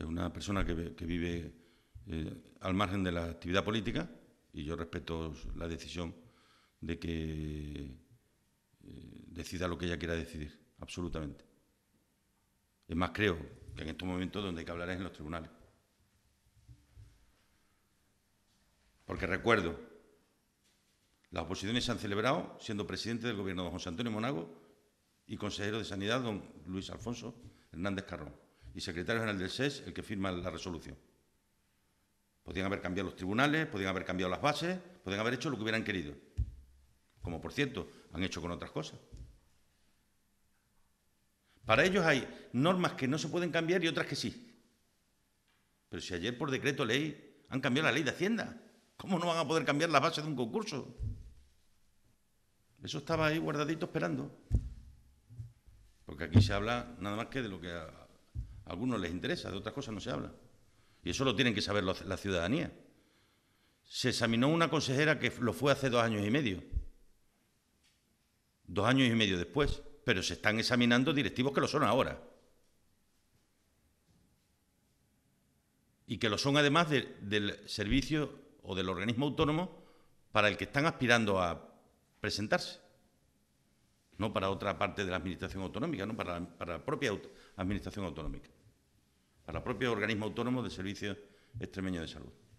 Eh, una persona que, vive eh, al margen de la actividad política y yo respeto la decisión de que eh, decida lo que ella quiera decidir, absolutamente. Es más, creo que en estos momentos donde hay que hablar es en los tribunales. Porque recuerdo, las oposiciones se han celebrado siendo presidente del gobierno don José Antonio Monago y consejero de Sanidad don Luis Alfonso Hernández Carrón y secretario general del SES el que firma la resolución. Podían haber cambiado los tribunales, podían haber cambiado las bases, podían haber hecho lo que hubieran querido. Como por cierto han hecho con otras cosas. Para ellos hay normas que no se pueden cambiar y otras que sí. Pero si ayer por decreto ley han cambiado la ley de Hacienda, ¿cómo no van a poder cambiar las bases de un concurso? Eso estaba ahí guardadito esperando. Porque aquí se habla nada más que de lo que ha algunos les interesa, de otras cosas no se habla. Y eso lo tienen que saber la ciudadanía. Se examinó una consejera que lo fue hace dos años y medio. Dos años y medio después. Pero se están examinando directivos que lo son ahora. Y que lo son además del servicio o del organismo autónomo para el que están aspirando a presentarse. No para otra parte de la administración autonómica, no para la propia administración autonómica a el propio organismo autónomo de Servicio Extremeño de Salud.